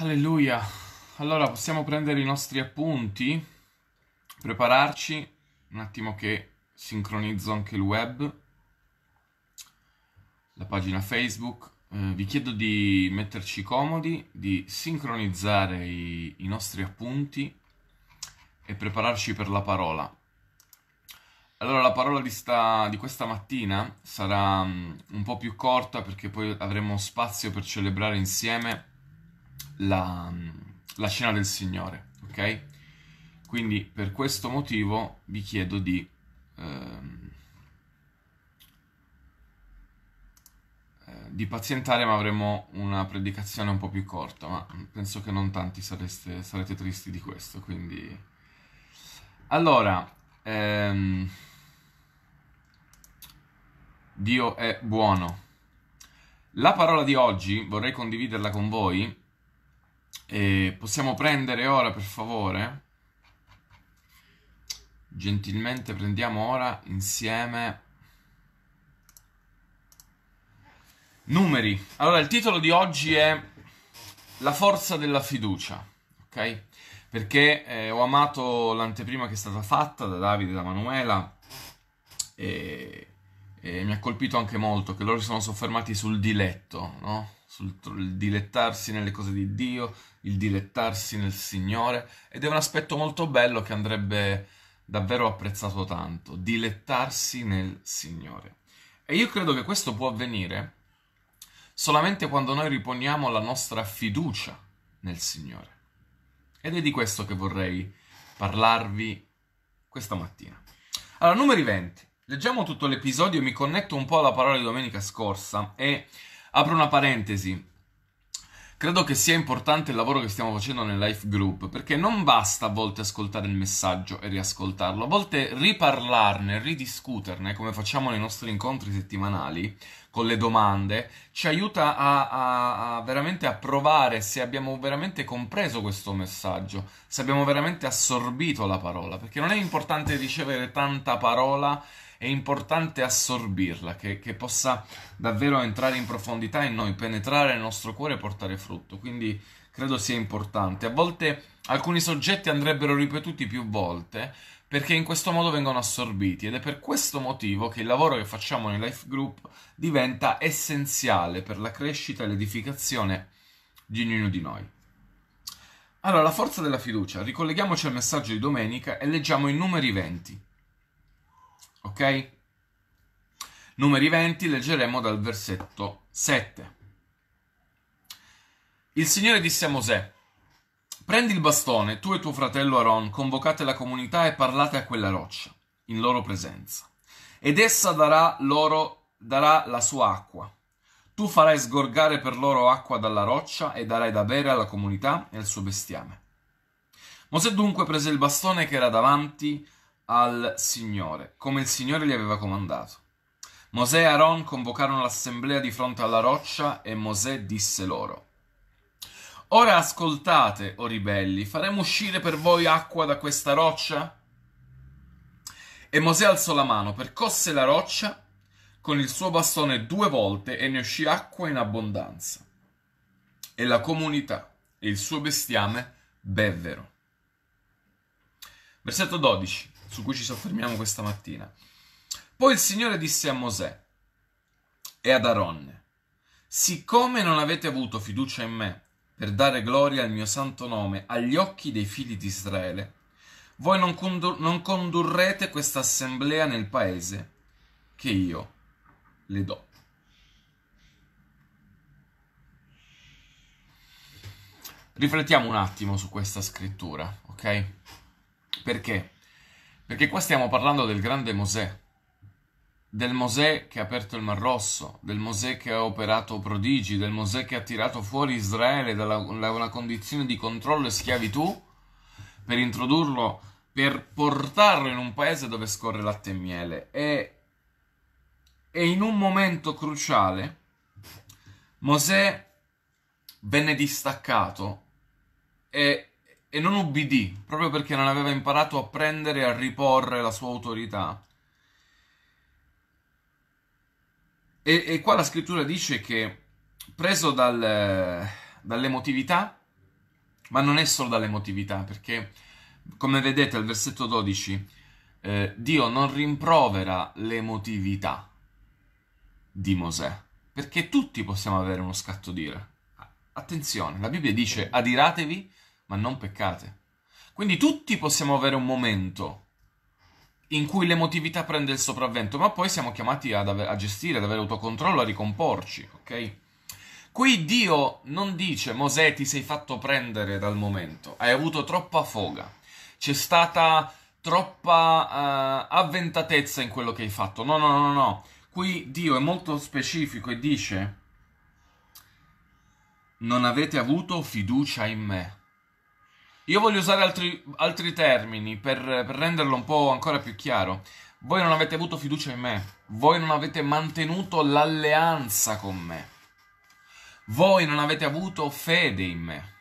Alleluia. Allora possiamo prendere i nostri appunti, prepararci, un attimo che sincronizzo anche il web, la pagina Facebook. Eh, vi chiedo di metterci comodi, di sincronizzare i, i nostri appunti e prepararci per la parola. Allora la parola di, sta, di, questa mattina sarà mm, un po' più corta perché poi avremo spazio per celebrare insieme la, la scena del Signore, ok? Quindi per questo motivo vi chiedo di... Ehm, eh, di pazientare, ma avremo una predicazione un po' più corta, ma penso che non tanti sareste, sarete tristi di questo, quindi... Allora, ehm... Dio è buono. La parola di oggi vorrei condividerla con voi e possiamo prendere ora, per favore? Gentilmente prendiamo ora insieme numeri. Allora, il titolo di oggi è La forza della fiducia, ok? Perché eh, ho amato l'anteprima che è stata fatta da Davide e da Manuela e e mi ha colpito anche molto che loro si sono soffermati sul diletto, no? sul dilettarsi nelle cose di Dio, il dilettarsi nel Signore, ed è un aspetto molto bello che andrebbe davvero apprezzato tanto, dilettarsi nel Signore. E io credo che questo può avvenire solamente quando noi riponiamo la nostra fiducia nel Signore. Ed è di questo che vorrei parlarvi questa mattina. Allora, numeri 20. Leggiamo tutto l'episodio, e mi connetto un po' alla parola di domenica scorsa e apro una parentesi. Credo che sia importante il lavoro che stiamo facendo nel life group, perché non basta a volte ascoltare il messaggio e riascoltarlo, a volte riparlarne, ridiscuterne, come facciamo nei nostri incontri settimanali, con le domande, ci aiuta a, a, a veramente a provare se abbiamo veramente compreso questo messaggio, se abbiamo veramente assorbito la parola, perché non è importante ricevere tanta parola è importante assorbirla, che, che possa davvero entrare in profondità in noi, penetrare nel nostro cuore e portare frutto. Quindi credo sia importante. A volte alcuni soggetti andrebbero ripetuti più volte perché in questo modo vengono assorbiti ed è per questo motivo che il lavoro che facciamo nel life group diventa essenziale per la crescita e l'edificazione di ognuno di noi. Allora, la forza della fiducia. Ricolleghiamoci al messaggio di domenica e leggiamo i numeri 20. Ok? Numeri 20 leggeremo dal versetto 7. Il Signore disse a Mosè: Prendi il bastone, tu e tuo fratello Aaron, convocate la comunità e parlate a quella roccia, in loro presenza. Ed essa darà loro darà la sua acqua. Tu farai sgorgare per loro acqua dalla roccia e darai da bere alla comunità e al suo bestiame. Mosè dunque prese il bastone che era davanti al Signore, come il Signore gli aveva comandato. Mosè e Aaron convocarono l'assemblea di fronte alla roccia e Mosè disse loro Ora ascoltate, o oh ribelli, faremo uscire per voi acqua da questa roccia? E Mosè alzò la mano, percosse la roccia con il suo bastone due volte e ne uscì acqua in abbondanza. E la comunità e il suo bestiame bevvero. Versetto 12 su cui ci soffermiamo questa mattina. Poi il Signore disse a Mosè e ad Aronne, siccome non avete avuto fiducia in me per dare gloria al mio santo nome agli occhi dei figli di Israele, voi non, condur- non condurrete questa assemblea nel paese che io le do. Riflettiamo un attimo su questa scrittura, ok? Perché perché qua stiamo parlando del grande Mosè, del Mosè che ha aperto il Mar Rosso, del Mosè che ha operato prodigi, del Mosè che ha tirato fuori Israele da una condizione di controllo e schiavitù per introdurlo, per portarlo in un paese dove scorre latte e miele. E, e in un momento cruciale Mosè venne distaccato e e non ubbidì, proprio perché non aveva imparato a prendere e a riporre la sua autorità. E, e qua la scrittura dice che preso dal, dall'emotività, ma non è solo dall'emotività, perché come vedete al versetto 12, eh, Dio non rimprovera l'emotività di Mosè, perché tutti possiamo avere uno scatto d'ira. Attenzione, la Bibbia dice adiratevi ma non peccate. Quindi tutti possiamo avere un momento in cui l'emotività prende il sopravvento, ma poi siamo chiamati a gestire, ad avere autocontrollo, a ricomporci, ok? Qui Dio non dice Mosè ti sei fatto prendere dal momento, hai avuto troppa foga, c'è stata troppa uh, avventatezza in quello che hai fatto. No, no, no, no. Qui Dio è molto specifico e dice non avete avuto fiducia in me. Io voglio usare altri, altri termini per, per renderlo un po' ancora più chiaro. Voi non avete avuto fiducia in me, voi non avete mantenuto l'alleanza con me, voi non avete avuto fede in me.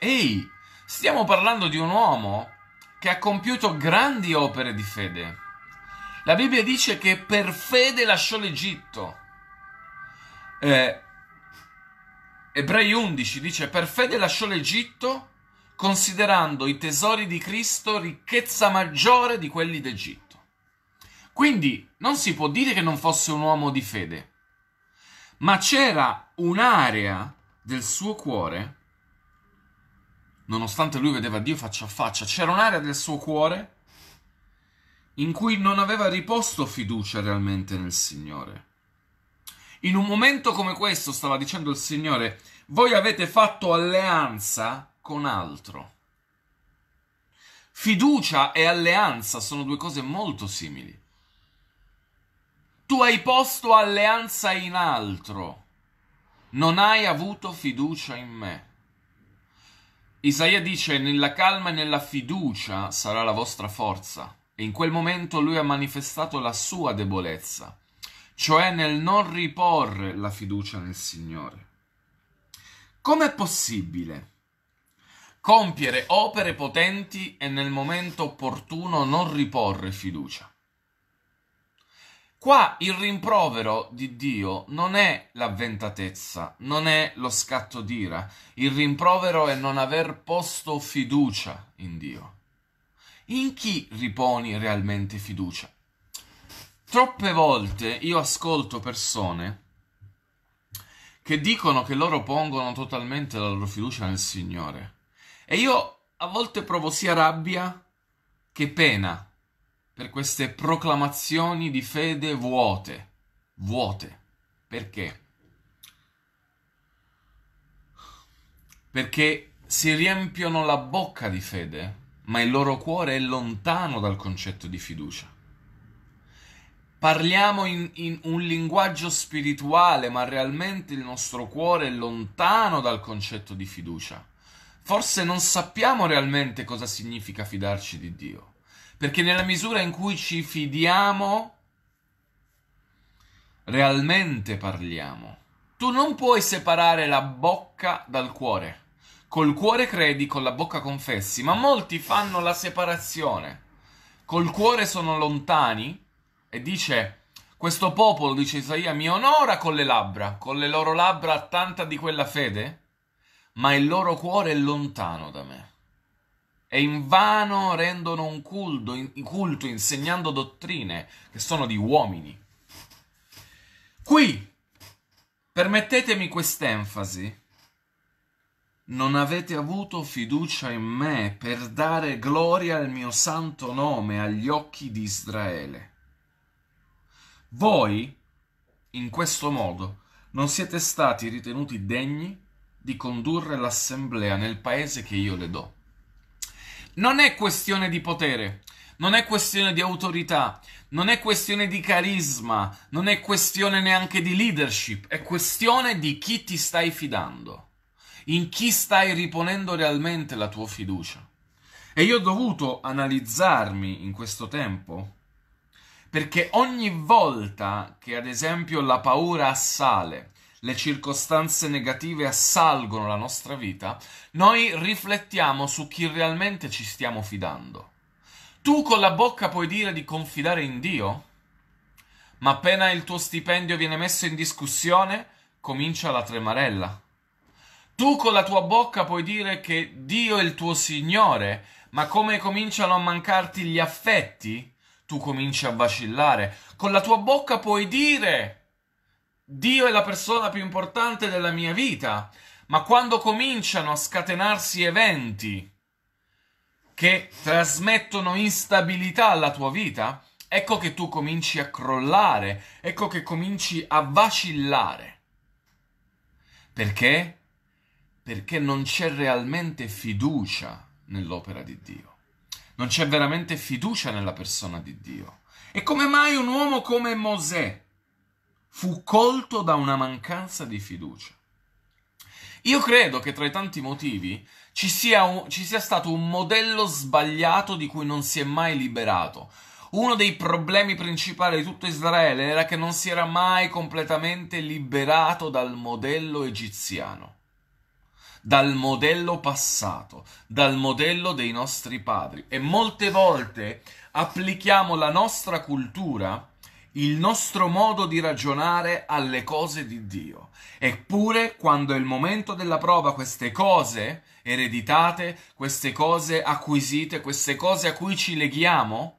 Ehi, stiamo parlando di un uomo che ha compiuto grandi opere di fede. La Bibbia dice che per fede lasciò l'Egitto. Eh, Ebrei 11 dice per fede lasciò l'Egitto considerando i tesori di Cristo ricchezza maggiore di quelli d'Egitto. Quindi non si può dire che non fosse un uomo di fede, ma c'era un'area del suo cuore, nonostante lui vedeva Dio faccia a faccia, c'era un'area del suo cuore in cui non aveva riposto fiducia realmente nel Signore. In un momento come questo, stava dicendo il Signore, voi avete fatto alleanza con altro. Fiducia e alleanza sono due cose molto simili. Tu hai posto alleanza in altro, non hai avuto fiducia in me. Isaia dice nella calma e nella fiducia sarà la vostra forza e in quel momento lui ha manifestato la sua debolezza, cioè nel non riporre la fiducia nel Signore. Com'è possibile compiere opere potenti e nel momento opportuno non riporre fiducia. Qua il rimprovero di Dio non è l'avventatezza, non è lo scatto d'ira, il rimprovero è non aver posto fiducia in Dio. In chi riponi realmente fiducia? Troppe volte io ascolto persone che dicono che loro pongono totalmente la loro fiducia nel Signore e io a volte provo sia rabbia che pena per queste proclamazioni di fede vuote. Vuote. Perché? Perché si riempiono la bocca di fede, ma il loro cuore è lontano dal concetto di fiducia. Parliamo in, in un linguaggio spirituale, ma realmente il nostro cuore è lontano dal concetto di fiducia forse non sappiamo realmente cosa significa fidarci di Dio, perché nella misura in cui ci fidiamo, realmente parliamo. Tu non puoi separare la bocca dal cuore. Col cuore credi, con la bocca confessi, ma molti fanno la separazione. Col cuore sono lontani e dice questo popolo, dice Isaia, mi onora con le labbra, con le loro labbra ha tanta di quella fede, ma il loro cuore è lontano da me. E invano rendono un culto, in, culto insegnando dottrine che sono di uomini. Qui, permettetemi quest'enfasi, non avete avuto fiducia in me per dare gloria al mio santo nome agli occhi di Israele. Voi, in questo modo, non siete stati ritenuti degni di condurre l'assemblea nel paese che io le do. Non è questione di potere, non è questione di autorità, non è questione di carisma, non è questione neanche di leadership, è questione di chi ti stai fidando, in chi stai riponendo realmente la tua fiducia. E io ho dovuto analizzarmi in questo tempo perché ogni volta che ad esempio la paura assale, le circostanze negative assalgono la nostra vita, noi riflettiamo su chi realmente ci stiamo fidando. Tu con la bocca puoi dire di confidare in Dio, ma appena il tuo stipendio viene messo in discussione, comincia la tremarella. Tu con la tua bocca puoi dire che Dio è il tuo Signore, ma come cominciano a mancarti gli affetti, tu cominci a vacillare. Con la tua bocca puoi dire Dio è la persona più importante della mia vita, ma quando cominciano a scatenarsi eventi che trasmettono instabilità alla tua vita, ecco che tu cominci a crollare, ecco che cominci a vacillare. Perché? Perché non c'è realmente fiducia nell'opera di Dio. Non c'è veramente fiducia nella persona di Dio. E come mai un uomo come Mosè, fu colto da una mancanza di fiducia. Io credo che tra i tanti motivi ci sia, un, ci sia stato un modello sbagliato di cui non si è mai liberato. Uno dei problemi principali di tutto Israele era che non si era mai completamente liberato dal modello egiziano, dal modello passato, dal modello dei nostri padri. E molte volte applichiamo la nostra cultura il nostro modo di ragionare alle cose di Dio. Eppure, quando è il momento della prova, queste cose ereditate, queste cose acquisite, queste cose a cui ci leghiamo,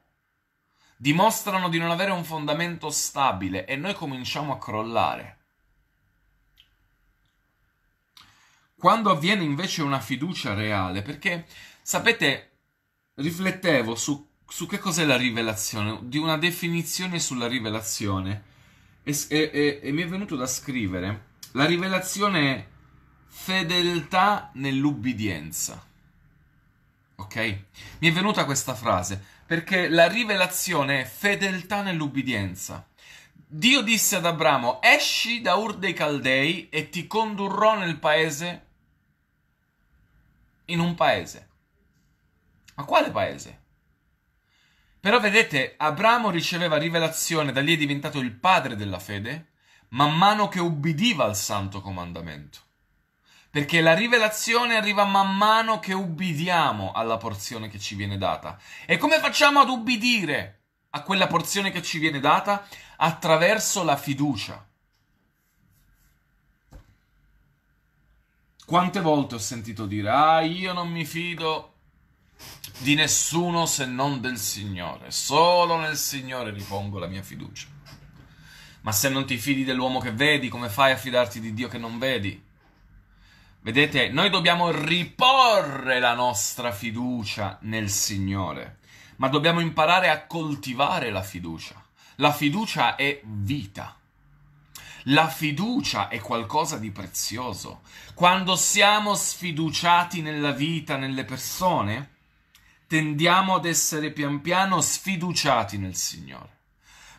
dimostrano di non avere un fondamento stabile e noi cominciamo a crollare. Quando avviene invece una fiducia reale, perché sapete, riflettevo su su che cos'è la rivelazione, di una definizione sulla rivelazione. E, e, e mi è venuto da scrivere, la rivelazione è fedeltà nell'ubbidienza. Ok? Mi è venuta questa frase, perché la rivelazione è fedeltà nell'ubbidienza. Dio disse ad Abramo: Esci da Ur dei Caldei e ti condurrò nel paese. In un paese. Ma quale paese? Però vedete, Abramo riceveva rivelazione, da lì è diventato il padre della fede, man mano che ubbidiva al santo comandamento. Perché la rivelazione arriva man mano che ubbidiamo alla porzione che ci viene data. E come facciamo ad ubbidire a quella porzione che ci viene data? Attraverso la fiducia. Quante volte ho sentito dire, ah, io non mi fido di nessuno se non del Signore. Solo nel Signore ripongo la mia fiducia. Ma se non ti fidi dell'uomo che vedi, come fai a fidarti di Dio che non vedi? Vedete, noi dobbiamo riporre la nostra fiducia nel Signore, ma dobbiamo imparare a coltivare la fiducia. La fiducia è vita. La fiducia è qualcosa di prezioso. Quando siamo sfiduciati nella vita, nelle persone, tendiamo ad essere pian piano sfiduciati nel Signore.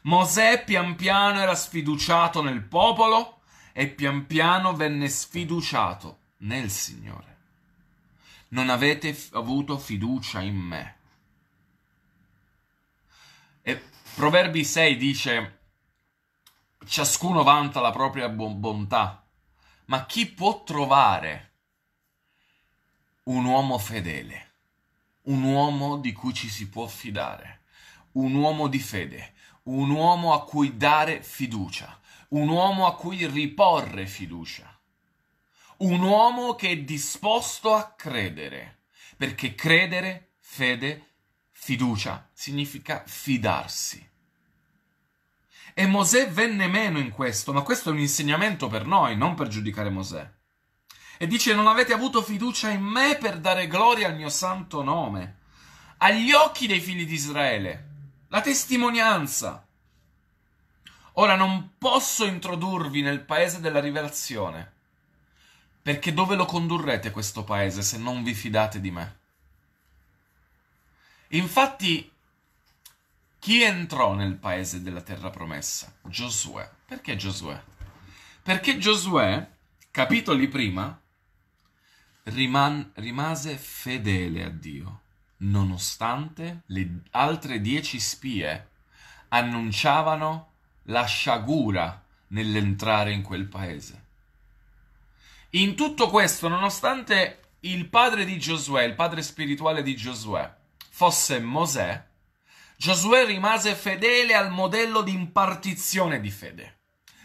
Mosè pian piano era sfiduciato nel popolo e pian piano venne sfiduciato nel Signore. Non avete f- avuto fiducia in me. E Proverbi 6 dice, ciascuno vanta la propria bon- bontà, ma chi può trovare un uomo fedele? un uomo di cui ci si può fidare, un uomo di fede, un uomo a cui dare fiducia, un uomo a cui riporre fiducia, un uomo che è disposto a credere, perché credere, fede, fiducia significa fidarsi. E Mosè venne meno in questo, ma questo è un insegnamento per noi, non per giudicare Mosè. E dice, non avete avuto fiducia in me per dare gloria al mio santo nome, agli occhi dei figli di Israele, la testimonianza. Ora non posso introdurvi nel paese della rivelazione, perché dove lo condurrete questo paese se non vi fidate di me? Infatti, chi entrò nel paese della terra promessa? Giosuè. Perché Giosuè? Perché Giosuè, capitoli prima, riman- rimase fedele a Dio, nonostante le altre dieci spie annunciavano la sciagura nell'entrare in quel paese. In tutto questo, nonostante il padre di Giosuè, il padre spirituale di Giosuè, fosse Mosè, Giosuè rimase fedele al modello di impartizione di fede,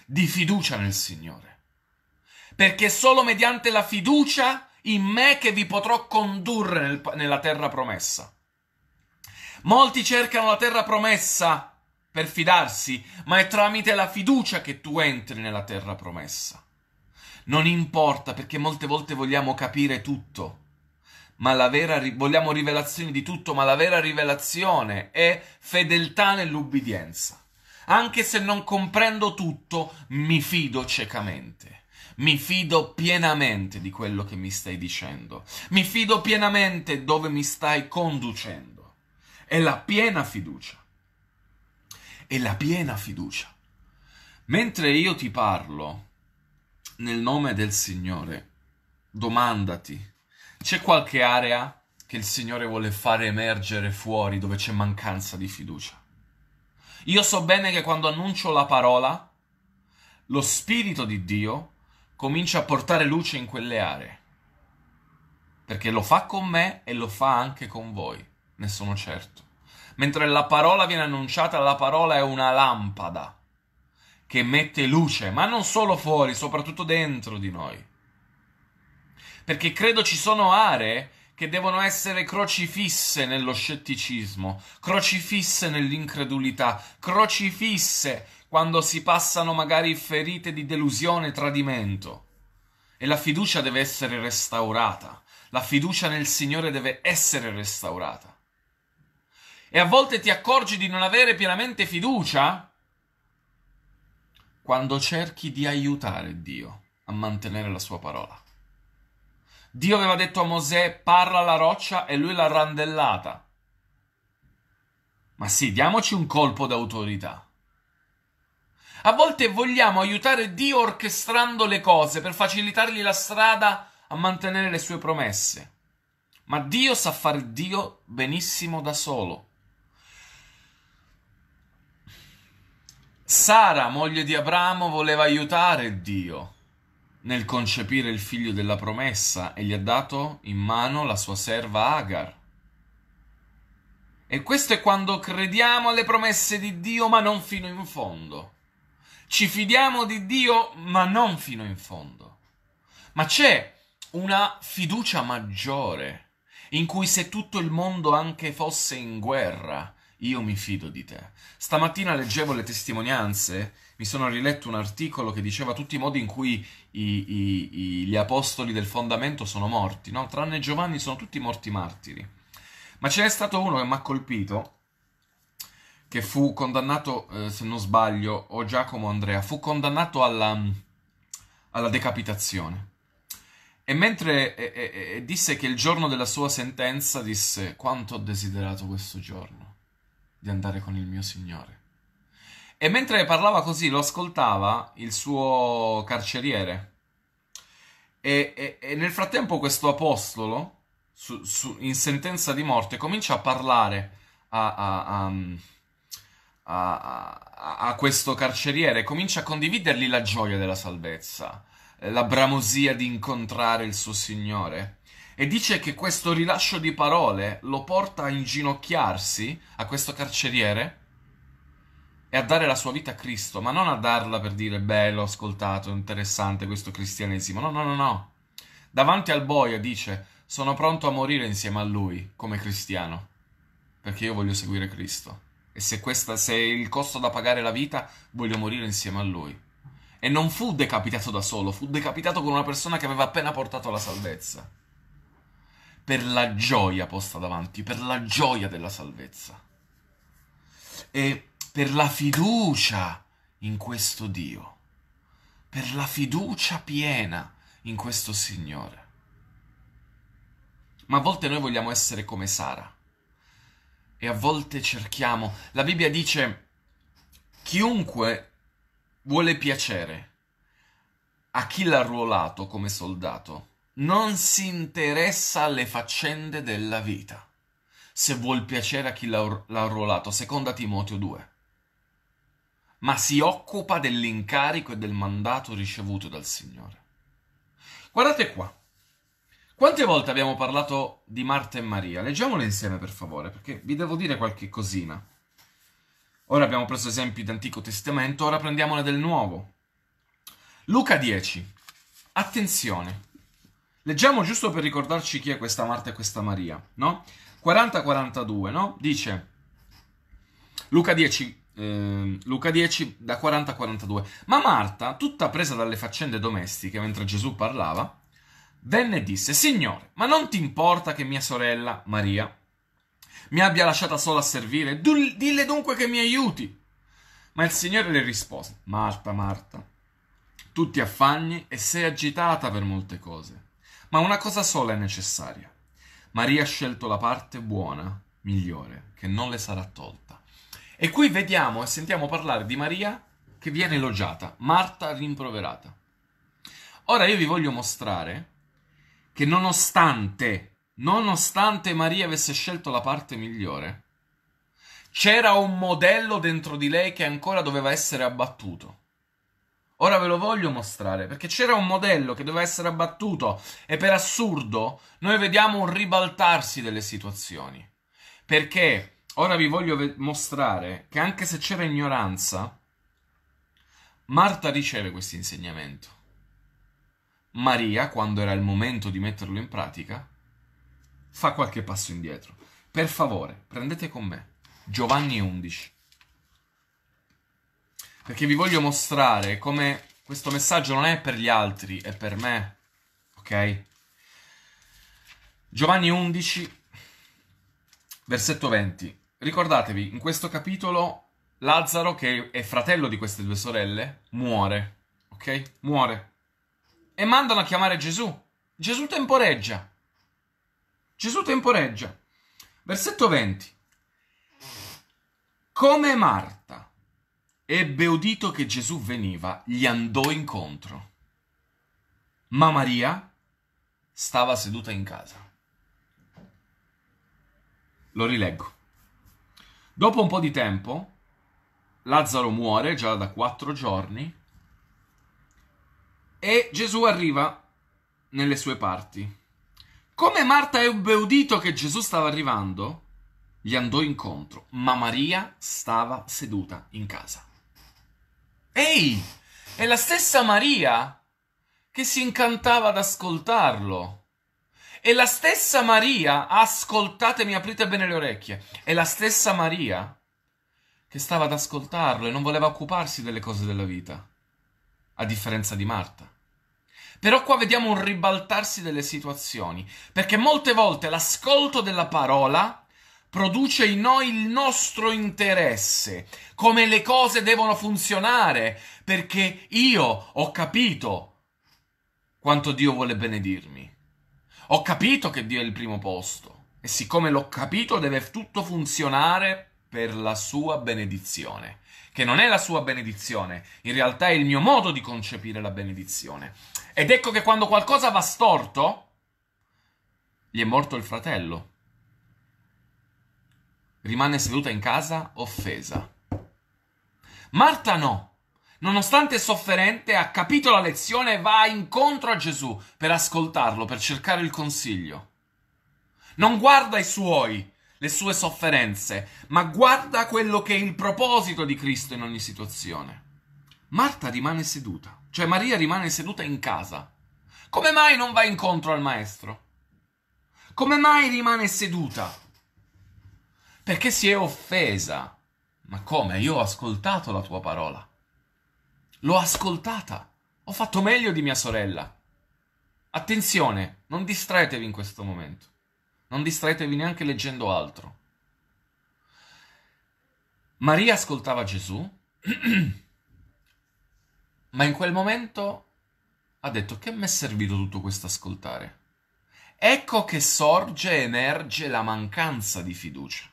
di fiducia nel Signore. Perché solo mediante la fiducia in me che vi potrò condurre nel, nella terra promessa. Molti cercano la terra promessa per fidarsi, ma è tramite la fiducia che tu entri nella terra promessa. Non importa perché molte volte vogliamo capire tutto, ma la vera, vogliamo rivelazioni di tutto, ma la vera rivelazione è fedeltà nell'ubbidienza. Anche se non comprendo tutto, mi fido ciecamente mi fido pienamente di quello che mi stai dicendo, mi fido pienamente dove mi stai conducendo. È la piena fiducia. È la piena fiducia. Mentre io ti parlo nel nome del Signore, domandati, c'è qualche area che il Signore vuole fare emergere fuori dove c'è mancanza di fiducia? Io so bene che quando annuncio la parola, lo Spirito di Dio comincia a portare luce in quelle aree. Perché lo fa con me e lo fa anche con voi, ne sono certo. Mentre la parola viene annunciata, la parola è una lampada che mette luce, ma non solo fuori, soprattutto dentro di noi. Perché credo ci sono aree che devono essere crocifisse nello scetticismo, crocifisse nell'incredulità, crocifisse quando si passano magari ferite di delusione e tradimento. E la fiducia deve essere restaurata, la fiducia nel Signore deve essere restaurata. E a volte ti accorgi di non avere pienamente fiducia quando cerchi di aiutare Dio a mantenere la sua parola. Dio aveva detto a Mosè parla la roccia e lui l'ha randellata. Ma sì, diamoci un colpo d'autorità. A volte vogliamo aiutare Dio orchestrando le cose per facilitargli la strada a mantenere le sue promesse. Ma Dio sa fare Dio benissimo da solo. Sara, moglie di Abramo, voleva aiutare Dio nel concepire il figlio della promessa e gli ha dato in mano la sua serva Agar. E questo è quando crediamo alle promesse di Dio ma non fino in fondo. Ci fidiamo di Dio, ma non fino in fondo. Ma c'è una fiducia maggiore in cui se tutto il mondo anche fosse in guerra, io mi fido di te. Stamattina leggevo le testimonianze, mi sono riletto un articolo che diceva tutti i modi in cui i, i, i, gli apostoli del fondamento sono morti, no? tranne Giovanni sono tutti morti martiri. Ma ce n'è stato uno che mi ha colpito, che fu condannato, eh, se non sbaglio, o Giacomo Andrea, fu condannato alla, alla decapitazione. E mentre e, e, disse che il giorno della sua sentenza disse quanto ho desiderato questo giorno di andare con il mio Signore. E mentre parlava così lo ascoltava il suo carceriere. E, e, e nel frattempo questo apostolo, su, su, in sentenza di morte, comincia a parlare a, a, a a, a, questo carceriere, comincia a condividergli la gioia della salvezza, la bramosia di incontrare il suo Signore. E dice che questo rilascio di parole lo porta a inginocchiarsi a questo carceriere e a dare la sua vita a Cristo, ma non a darla per dire bello, ascoltato, interessante questo cristianesimo. No, no, no, no. Davanti al boia dice: Sono pronto a morire insieme a lui come cristiano, perché io voglio seguire Cristo e se, questa, è il costo da pagare la vita, voglio morire insieme a lui. E non fu decapitato da solo, fu decapitato con una persona che aveva appena portato la salvezza. Per la gioia posta davanti, per la gioia della salvezza. E per la fiducia in questo Dio. Per la fiducia piena in questo Signore. Ma a volte noi vogliamo essere come Sara e a volte cerchiamo. La Bibbia dice, chiunque vuole piacere a chi l'ha ruolato come soldato non si interessa alle faccende della vita se vuol piacere a chi l'ha, l'ha arruolato, seconda Timoteo 2 ma si occupa dell'incarico e del mandato ricevuto dal Signore. Guardate qua, quante volte abbiamo parlato di Marta e Maria? Leggiamole insieme per favore, perché vi devo dire qualche cosina. Ora abbiamo preso esempi d'Antico Testamento, ora prendiamone del Nuovo. Luca 10. Attenzione. Leggiamo giusto per ricordarci chi è questa Marta e questa Maria, no? 40-42, no? Dice Luca 10, eh, Luca 10 da 40-42. Ma Marta, tutta presa dalle faccende domestiche mentre Gesù parlava, Venne e disse: Signore, ma non ti importa che mia sorella, Maria, mi abbia lasciata sola a servire? Du- dille dunque che mi aiuti. Ma il Signore le rispose: Marta, Marta, tu ti affanni e sei agitata per molte cose, ma una cosa sola è necessaria. Maria ha scelto la parte buona, migliore, che non le sarà tolta. E qui vediamo e sentiamo parlare di Maria che viene elogiata, Marta rimproverata. Ora io vi voglio mostrare che nonostante, nonostante Maria avesse scelto la parte migliore, c'era un modello dentro di lei che ancora doveva essere abbattuto. Ora ve lo voglio mostrare perché c'era un modello che doveva essere abbattuto e per assurdo noi vediamo un ribaltarsi delle situazioni. Perché ora vi voglio ve- mostrare che anche se c'era ignoranza, Marta riceve questo insegnamento. Maria, quando era il momento di metterlo in pratica, fa qualche passo indietro. Per favore, prendete con me Giovanni 11. Perché vi voglio mostrare come questo messaggio non è per gli altri, è per me. Ok? Giovanni 11, versetto 20. Ricordatevi, in questo capitolo Lazzaro, che è fratello di queste due sorelle, muore. Ok? Muore e mandano a chiamare Gesù. Gesù temporeggia. Gesù temporeggia. Versetto 20. Come Marta ebbe udito che Gesù veniva, gli andò incontro. Ma Maria stava seduta in casa. Lo rileggo. Dopo un po' di tempo, Lazzaro muore già da quattro giorni e Gesù arriva nelle sue parti. Come Marta ebbe udito che Gesù stava arrivando, gli andò incontro, ma Maria stava seduta in casa. Ehi, è la stessa Maria che si incantava ad ascoltarlo. È la stessa Maria, ascoltatemi, aprite bene le orecchie, è la stessa Maria che stava ad ascoltarlo e non voleva occuparsi delle cose della vita a differenza di Marta. Però qua vediamo un ribaltarsi delle situazioni, perché molte volte l'ascolto della parola produce in noi il nostro interesse, come le cose devono funzionare, perché io ho capito quanto Dio vuole benedirmi. Ho capito che Dio è il primo posto e siccome l'ho capito deve tutto funzionare per la sua benedizione che non è la sua benedizione, in realtà è il mio modo di concepire la benedizione. Ed ecco che quando qualcosa va storto, gli è morto il fratello. Rimane seduta in casa offesa. Marta no. Nonostante sofferente, ha capito la lezione e va incontro a Gesù per ascoltarlo, per cercare il consiglio. Non guarda i suoi, le sue sofferenze, ma guarda quello che è il proposito di Cristo in ogni situazione. Marta rimane seduta, cioè Maria rimane seduta in casa. Come mai non va incontro al maestro? Come mai rimane seduta? Perché si è offesa. Ma come? Io ho ascoltato la tua parola. L'ho ascoltata. Ho fatto meglio di mia sorella. Attenzione, non distraetevi in questo momento non distraetevi neanche leggendo altro. Maria ascoltava Gesù, ma in quel momento ha detto che mi è servito tutto questo ascoltare. Ecco che sorge e emerge la mancanza di fiducia.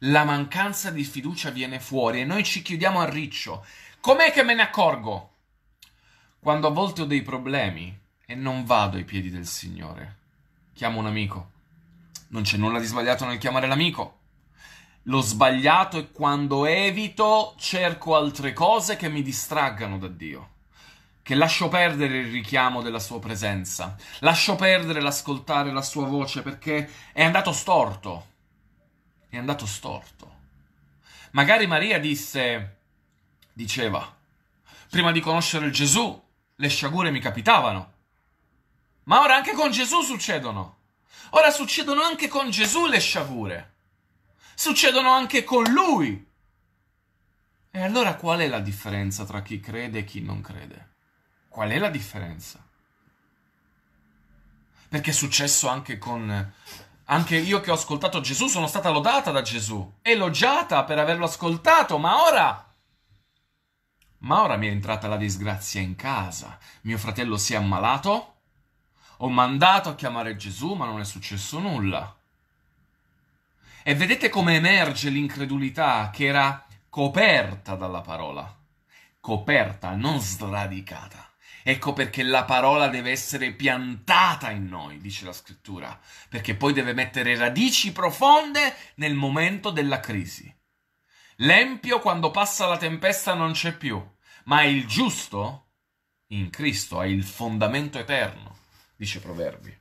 La mancanza di fiducia viene fuori e noi ci chiudiamo a riccio. Com'è che me ne accorgo? Quando a volte ho dei problemi e non vado ai piedi del Signore chiamo un amico. Non c'è nulla di sbagliato nel chiamare l'amico. Lo sbagliato è quando evito, cerco altre cose che mi distraggano da Dio. Che lascio perdere il richiamo della sua presenza. Lascio perdere l'ascoltare la sua voce perché è andato storto. È andato storto. Magari Maria disse, diceva, prima di conoscere Gesù, le sciagure mi capitavano ma ora anche con Gesù succedono. Ora succedono anche con Gesù le sciagure. Succedono anche con lui. E allora qual è la differenza tra chi crede e chi non crede? Qual è la differenza? Perché è successo anche con... Anche io che ho ascoltato Gesù sono stata lodata da Gesù, elogiata per averlo ascoltato, ma ora ma ora mi è entrata la disgrazia in casa. Mio fratello si è ammalato ho mandato a chiamare Gesù, ma non è successo nulla. E vedete come emerge l'incredulità che era coperta dalla parola. Coperta, non sradicata. Ecco perché la parola deve essere piantata in noi, dice la scrittura, perché poi deve mettere radici profonde nel momento della crisi. L'empio quando passa la tempesta non c'è più, ma il giusto in Cristo è il fondamento eterno dice Proverbi.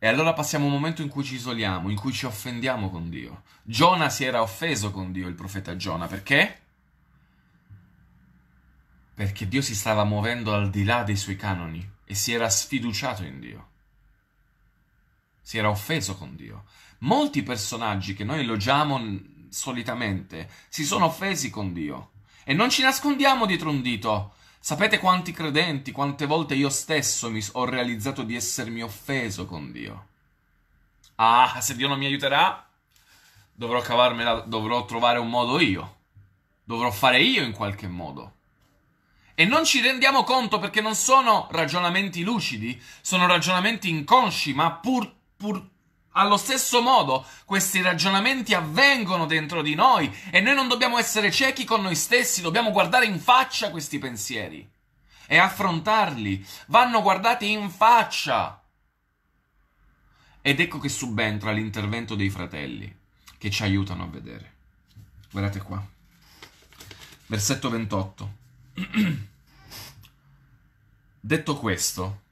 E allora passiamo a un momento in cui ci isoliamo, in cui ci offendiamo con Dio. Giona si era offeso con Dio, il profeta Giona, perché? Perché Dio si stava muovendo al di là dei suoi canoni e si era sfiduciato in Dio. Si era offeso con Dio. Molti personaggi che noi elogiamo solitamente si sono offesi con Dio e non ci nascondiamo dietro un dito Sapete quanti credenti, quante volte io stesso mi ho realizzato di essermi offeso con Dio? Ah, se Dio non mi aiuterà, dovrò cavarmela, dovrò trovare un modo io. Dovrò fare io in qualche modo. E non ci rendiamo conto perché non sono ragionamenti lucidi, sono ragionamenti inconsci, ma purtroppo. pur allo stesso modo, questi ragionamenti avvengono dentro di noi e noi non dobbiamo essere ciechi con noi stessi, dobbiamo guardare in faccia questi pensieri e affrontarli. Vanno guardati in faccia. Ed ecco che subentra l'intervento dei fratelli che ci aiutano a vedere. Guardate qua. Versetto 28. Detto questo,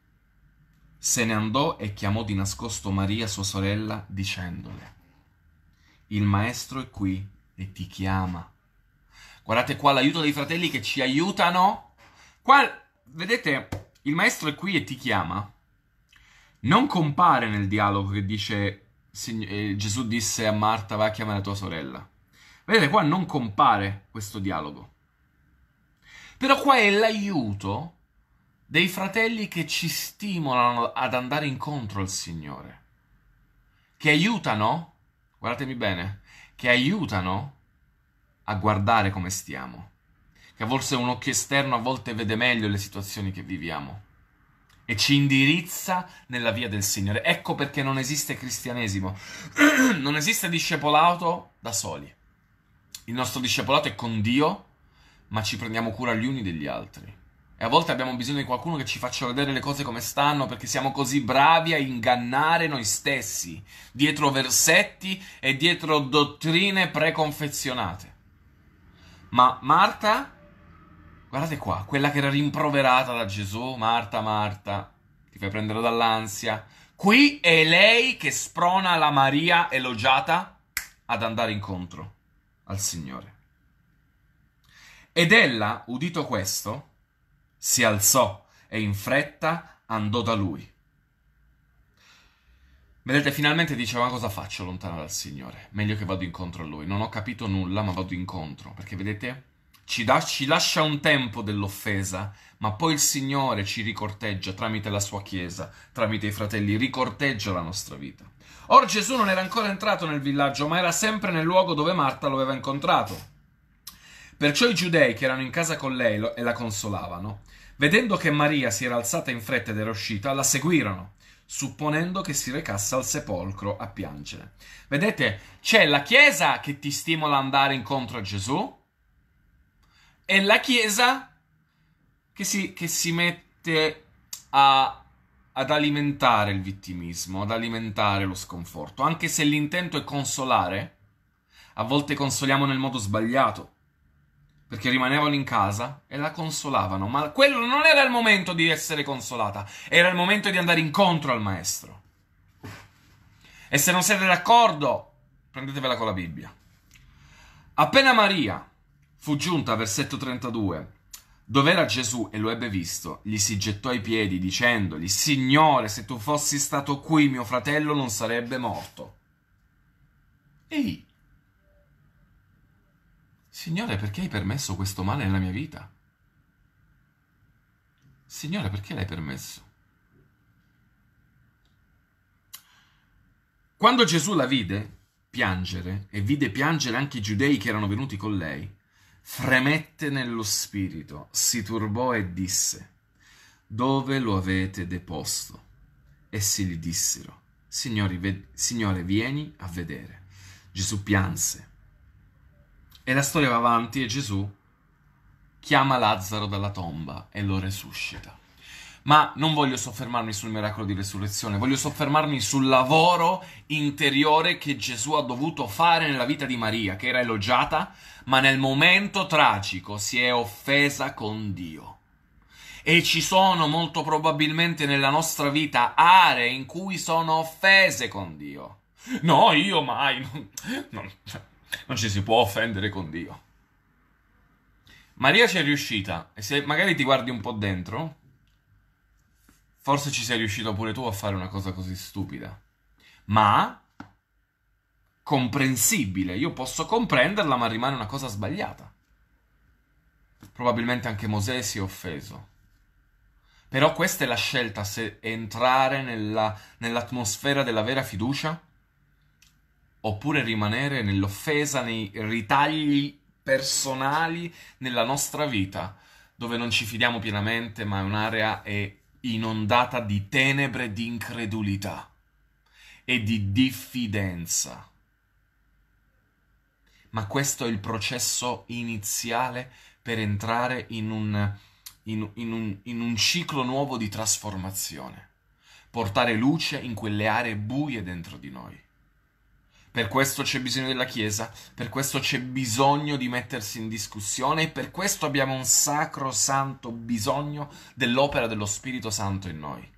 se ne andò e chiamò di nascosto Maria sua sorella, dicendole, Il Maestro è qui e ti chiama. Guardate qua l'aiuto dei fratelli che ci aiutano. Qua, vedete, il Maestro è qui e ti chiama. Non compare nel dialogo che dice eh, Gesù disse a Marta va a chiamare tua sorella. Vedete, qua non compare questo dialogo. Però qua è l'aiuto dei fratelli che ci stimolano ad andare incontro al Signore, che aiutano, guardatemi bene, che aiutano a guardare come stiamo, che a volte un occhio esterno a volte vede meglio le situazioni che viviamo e ci indirizza nella via del Signore. Ecco perché non esiste cristianesimo, non esiste discepolato da soli. Il nostro discepolato è con Dio, ma ci prendiamo cura gli uni degli altri. E a volte abbiamo bisogno di qualcuno che ci faccia vedere le cose come stanno perché siamo così bravi a ingannare noi stessi dietro versetti e dietro dottrine preconfezionate. Ma Marta, guardate qua, quella che era rimproverata da Gesù, Marta, Marta, ti fai prendere dall'ansia. Qui è lei che sprona la Maria elogiata ad andare incontro al Signore. Ed ella, udito questo, si alzò e in fretta andò da lui. Vedete, finalmente dice, ma cosa faccio lontano dal Signore? Meglio che vado incontro a Lui. Non ho capito nulla, ma vado incontro. Perché vedete, ci, da, ci lascia un tempo dell'offesa, ma poi il Signore ci ricorteggia tramite la sua Chiesa, tramite i fratelli, ricorteggia la nostra vita. Or Gesù non era ancora entrato nel villaggio, ma era sempre nel luogo dove Marta lo aveva incontrato. Perciò i giudei che erano in casa con lei lo, e la consolavano, Vedendo che Maria si era alzata in fretta ed era uscita, la seguirono, supponendo che si recasse al sepolcro a piangere. Vedete, c'è la Chiesa che ti stimola ad andare incontro a Gesù e la Chiesa che si, che si mette a, ad alimentare il vittimismo, ad alimentare lo sconforto, anche se l'intento è consolare. A volte consoliamo nel modo sbagliato perché rimanevano in casa e la consolavano, ma quello non era il momento di essere consolata, era il momento di andare incontro al maestro. E se non siete d'accordo, prendetevela con la Bibbia. Appena Maria fu giunta, versetto 32, dove era Gesù e lo ebbe visto, gli si gettò ai piedi dicendogli, Signore, se tu fossi stato qui mio fratello non sarebbe morto. Ehi, Signore, perché hai permesso questo male nella mia vita? Signore, perché l'hai permesso? Quando Gesù la vide piangere e vide piangere anche i giudei che erano venuti con lei, fremette nello spirito, si turbò e disse, dove lo avete deposto? Essi gli dissero, Signore, ve- Signore vieni a vedere. Gesù pianse e la storia va avanti e Gesù chiama Lazzaro dalla tomba e lo resuscita. Ma non voglio soffermarmi sul miracolo di resurrezione, voglio soffermarmi sul lavoro interiore che Gesù ha dovuto fare nella vita di Maria, che era elogiata, ma nel momento tragico si è offesa con Dio. E ci sono molto probabilmente nella nostra vita aree in cui sono offese con Dio. No, io mai. Non, non, non ci si può offendere con Dio. Maria ci è riuscita e se magari ti guardi un po' dentro, forse ci sei riuscito pure tu a fare una cosa così stupida, ma comprensibile, io posso comprenderla ma rimane una cosa sbagliata. Probabilmente anche Mosè si è offeso. Però questa è la scelta se entrare nella, nell'atmosfera della vera fiducia oppure rimanere nell'offesa, nei ritagli personali nella nostra vita, dove non ci fidiamo pienamente, ma un'area è inondata di tenebre di incredulità e di diffidenza. Ma questo è il processo iniziale per entrare in un, in, in un, in un ciclo nuovo di trasformazione, portare luce in quelle aree buie dentro di noi. Per questo c'è bisogno della Chiesa, per questo c'è bisogno di mettersi in discussione e per questo abbiamo un sacro santo bisogno dell'opera dello Spirito Santo in noi,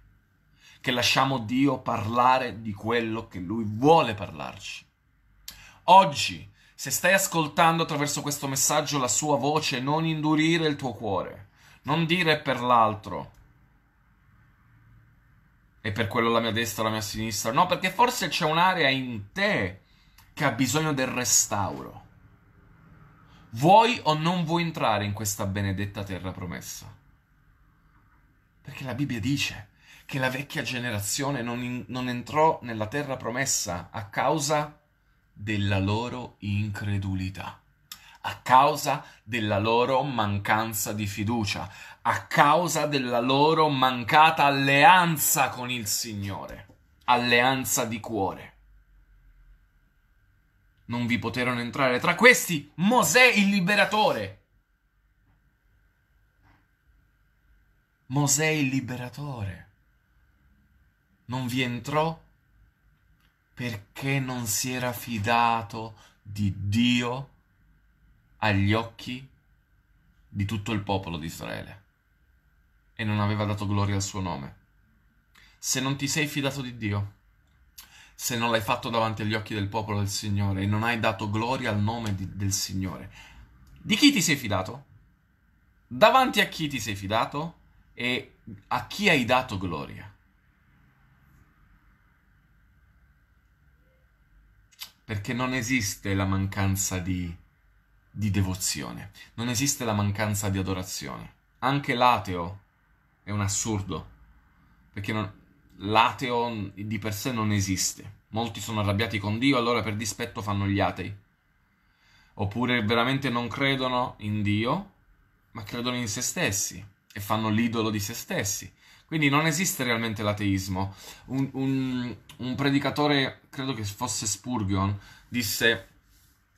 che lasciamo Dio parlare di quello che Lui vuole parlarci. Oggi, se stai ascoltando attraverso questo messaggio la sua voce, non indurire il tuo cuore, non dire per l'altro, e per quello la mia destra, la mia sinistra. No, perché forse c'è un'area in te che ha bisogno del restauro. Vuoi o non vuoi entrare in questa benedetta terra promessa? Perché la Bibbia dice che la vecchia generazione non, in, non entrò nella terra promessa a causa della loro incredulità a causa della loro mancanza di fiducia, a causa della loro mancata alleanza con il Signore, alleanza di cuore non vi poterono entrare. Tra questi, Mosè il liberatore. Mosè il liberatore. Non vi entrò perché non si era fidato di Dio agli occhi di tutto il popolo di Israele e non aveva dato gloria al suo nome. Se non ti sei fidato di Dio, se non l'hai fatto davanti agli occhi del popolo del Signore e non hai dato gloria al nome di, del Signore. Di chi ti sei fidato? Davanti a chi ti sei fidato e a chi hai dato gloria? Perché non esiste la mancanza di, di devozione, non esiste la mancanza di adorazione. Anche l'ateo è un assurdo, perché non, l'ateo di per sé non esiste. Molti sono arrabbiati con Dio, allora per dispetto fanno gli atei. Oppure veramente non credono in Dio, ma credono in se stessi e fanno l'idolo di se stessi. Quindi non esiste realmente l'ateismo. Un, un, un predicatore, credo che fosse Spurgeon, disse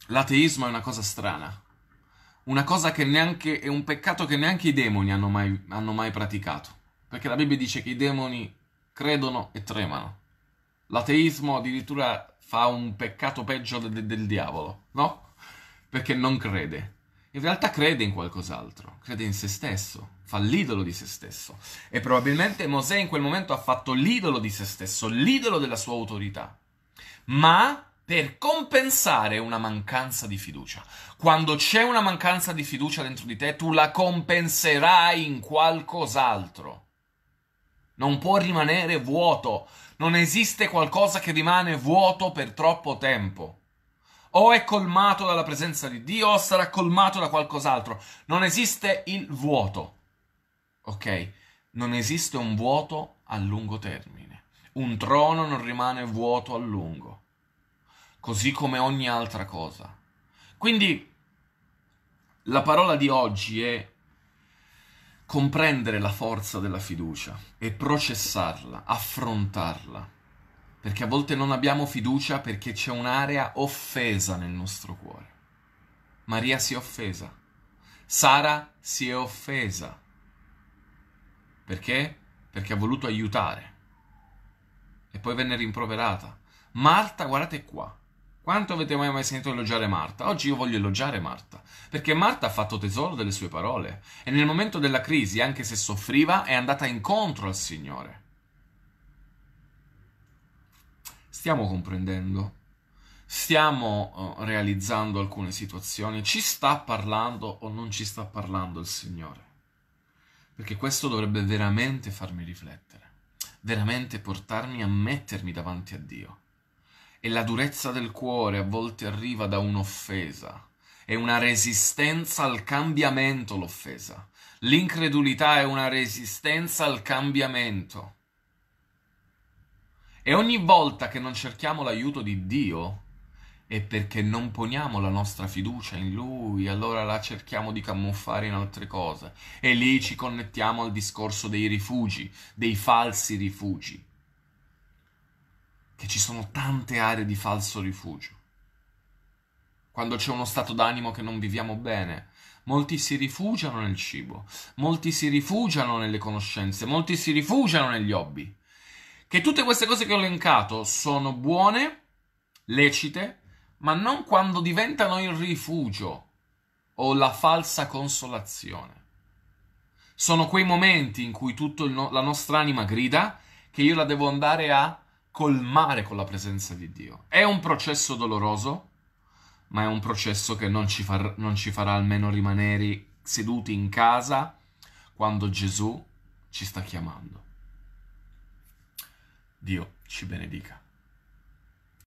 l'ateismo è una cosa strana. Una cosa che neanche, è un peccato che neanche i demoni hanno mai, hanno mai praticato. Perché la Bibbia dice che i demoni credono e tremano. L'ateismo addirittura fa un peccato peggio del, del diavolo, no? Perché non crede. In realtà crede in qualcos'altro, crede in se stesso, fa l'idolo di se stesso. E probabilmente Mosè in quel momento ha fatto l'idolo di se stesso, l'idolo della sua autorità. Ma per compensare una mancanza di fiducia. Quando c'è una mancanza di fiducia dentro di te, tu la compenserai in qualcos'altro non può rimanere vuoto. Non esiste qualcosa che rimane vuoto per troppo tempo. O è colmato dalla presenza di Dio o sarà colmato da qualcos'altro. Non esiste il vuoto. Ok? Non esiste un vuoto a lungo termine. Un trono non rimane vuoto a lungo. Così come ogni altra cosa. Quindi la parola di oggi è comprendere la forza della fiducia e processarla, affrontarla, perché a volte non abbiamo fiducia perché c'è un'area offesa nel nostro cuore. Maria si è offesa, Sara si è offesa, perché? Perché ha voluto aiutare e poi venne rimproverata. Marta, guardate qua, quanto avete mai, mai sentito elogiare Marta? Oggi io voglio elogiare Marta, perché Marta ha fatto tesoro delle sue parole e nel momento della crisi, anche se soffriva, è andata incontro al Signore. Stiamo comprendendo, stiamo eh, realizzando alcune situazioni, ci sta parlando o non ci sta parlando il Signore? Perché questo dovrebbe veramente farmi riflettere, veramente portarmi a mettermi davanti a Dio e la durezza del cuore a volte arriva da un'offesa. È una resistenza al cambiamento l'offesa. L'incredulità è una resistenza al cambiamento. E ogni volta che non cerchiamo l'aiuto di Dio è perché non poniamo la nostra fiducia in Lui, allora la cerchiamo di camuffare in altre cose. E lì ci connettiamo al discorso dei rifugi, dei falsi rifugi che ci sono tante aree di falso rifugio. Quando c'è uno stato d'animo che non viviamo bene, molti si rifugiano nel cibo, molti si rifugiano nelle conoscenze, molti si rifugiano negli hobby. Che tutte queste cose che ho elencato sono buone, lecite, ma non quando diventano il rifugio o la falsa consolazione. Sono quei momenti in cui tutta no- la nostra anima grida che io la devo andare a colmare con la presenza di Dio. È un processo doloroso, ma è un processo che non ci, far, non ci farà almeno rimanere seduti in casa quando Gesù ci sta chiamando. Dio ci benedica.